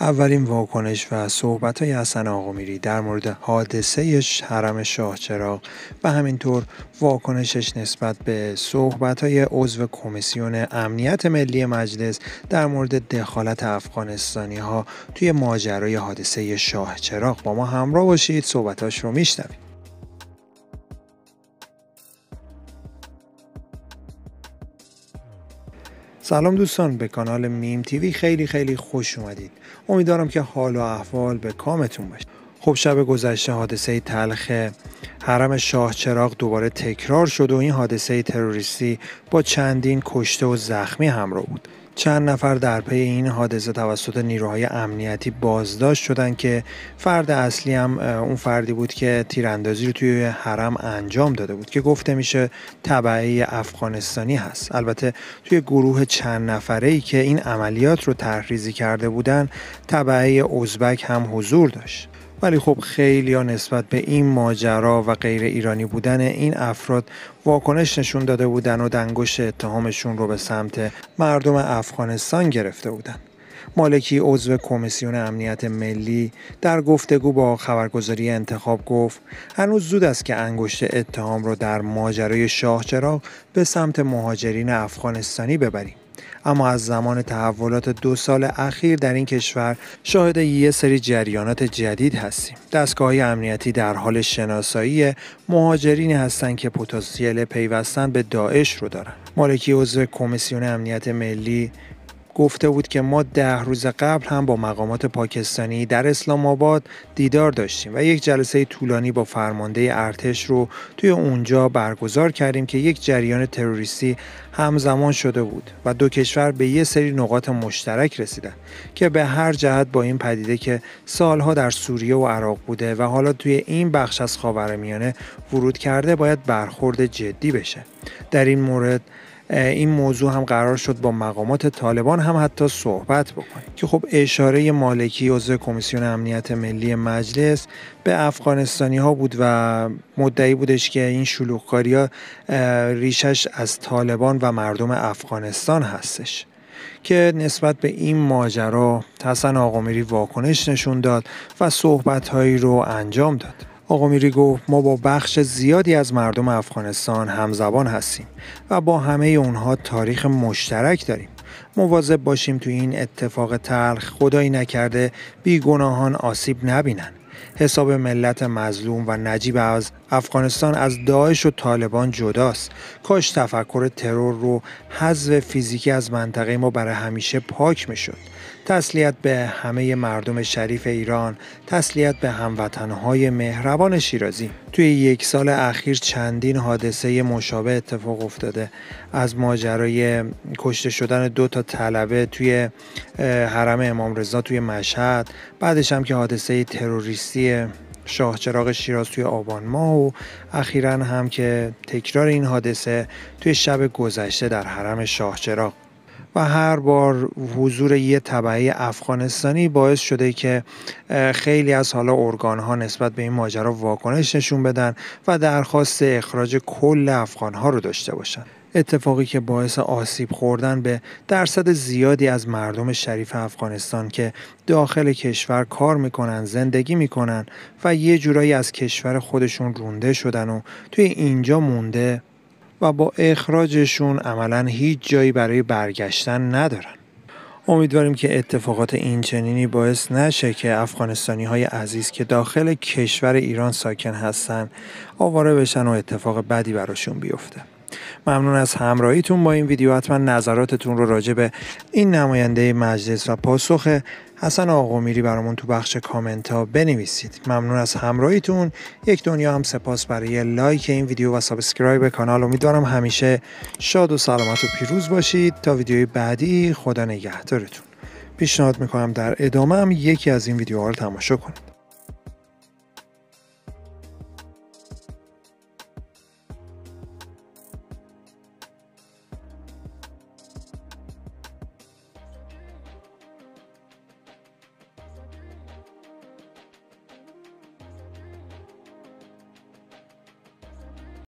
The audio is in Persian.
اولین واکنش و صحبت های حسن آقامیری در مورد حادثه حرم شاه چراغ و همینطور واکنشش نسبت به صحبت های عضو کمیسیون امنیت ملی مجلس در مورد دخالت افغانستانی ها توی ماجرای حادثه شاه چراغ با ما همراه باشید صحبتاش رو میشنویم سلام دوستان به کانال میم تیوی خیلی خیلی خوش اومدید امیدوارم که حال و احوال به کامتون باشه خب شب گذشته حادثه تلخ حرم شاه چراغ دوباره تکرار شد و این حادثه تروریستی با چندین کشته و زخمی همراه بود چند نفر در پی این حادثه توسط نیروهای امنیتی بازداشت شدند که فرد اصلی هم اون فردی بود که تیراندازی رو توی حرم انجام داده بود که گفته میشه طبعه افغانستانی هست البته توی گروه چند نفره ای که این عملیات رو تحریزی کرده بودن طبعه ازبک هم حضور داشت ولی خب خیلی ها نسبت به این ماجرا و غیر ایرانی بودن این افراد واکنش نشون داده بودن و دنگش اتهامشون رو به سمت مردم افغانستان گرفته بودن مالکی عضو کمیسیون امنیت ملی در گفتگو با خبرگزاری انتخاب گفت هنوز زود است که انگشت اتهام رو در ماجرای شاهچراغ به سمت مهاجرین افغانستانی ببریم اما از زمان تحولات دو سال اخیر در این کشور شاهد یه سری جریانات جدید هستیم دستگاه امنیتی در حال شناسایی مهاجرین هستند که پتانسیل پیوستن به داعش رو دارن مالکی عضو کمیسیون امنیت ملی گفته بود که ما ده روز قبل هم با مقامات پاکستانی در اسلام آباد دیدار داشتیم و یک جلسه طولانی با فرمانده ارتش رو توی اونجا برگزار کردیم که یک جریان تروریستی همزمان شده بود و دو کشور به یه سری نقاط مشترک رسیدن که به هر جهت با این پدیده که سالها در سوریه و عراق بوده و حالا توی این بخش از خاورمیانه ورود کرده باید برخورد جدی بشه در این مورد این موضوع هم قرار شد با مقامات طالبان هم حتی صحبت بکنه که خب اشاره مالکی عضو کمیسیون امنیت ملی مجلس به افغانستانی ها بود و مدعی بودش که این شلوغکاری ها ریشش از طالبان و مردم افغانستان هستش که نسبت به این ماجرا حسن آقامیری واکنش نشون داد و صحبت هایی رو انجام داد آقا میری گفت ما با بخش زیادی از مردم افغانستان همزبان هستیم و با همه اونها تاریخ مشترک داریم مواظب باشیم تو این اتفاق تلخ خدایی نکرده بیگناهان آسیب نبینن حساب ملت مظلوم و نجیب از افغانستان از داعش و طالبان جداست کاش تفکر ترور رو حذف فیزیکی از منطقه ما برای همیشه پاک میشد تسلیت به همه مردم شریف ایران تسلیت به هموطنهای مهربان شیرازی توی یک سال اخیر چندین حادثه مشابه اتفاق افتاده از ماجرای کشته شدن دو تا طلبه توی حرم امام رضا توی مشهد بعدش هم که حادثه تروریستی شاه چراغ شیراز توی آبان ماه و اخیرا هم که تکرار این حادثه توی شب گذشته در حرم شاه و هر بار حضور یه طبعی افغانستانی باعث شده که خیلی از حالا ارگان ها نسبت به این ماجرا واکنش نشون بدن و درخواست اخراج کل افغان ها رو داشته باشن اتفاقی که باعث آسیب خوردن به درصد زیادی از مردم شریف افغانستان که داخل کشور کار میکنن زندگی میکنن و یه جورایی از کشور خودشون رونده شدن و توی اینجا مونده و با اخراجشون عملا هیچ جایی برای برگشتن ندارن امیدواریم که اتفاقات این چنینی باعث نشه که افغانستانی های عزیز که داخل کشور ایران ساکن هستن آواره بشن و اتفاق بدی براشون بیفته ممنون از همراهیتون با این ویدیو حتما نظراتتون رو راجع به این نماینده مجلس و پاسخ حسن میری برامون تو بخش کامنت ها بنویسید ممنون از همراهیتون یک دنیا هم سپاس برای لایک این ویدیو و سابسکرایب کانال امیدوارم همیشه شاد و سلامت و پیروز باشید تا ویدیوی بعدی خدا نگهدارتون پیشنهاد میکنم در ادامه هم یکی از این ویدیوها رو تماشا کنید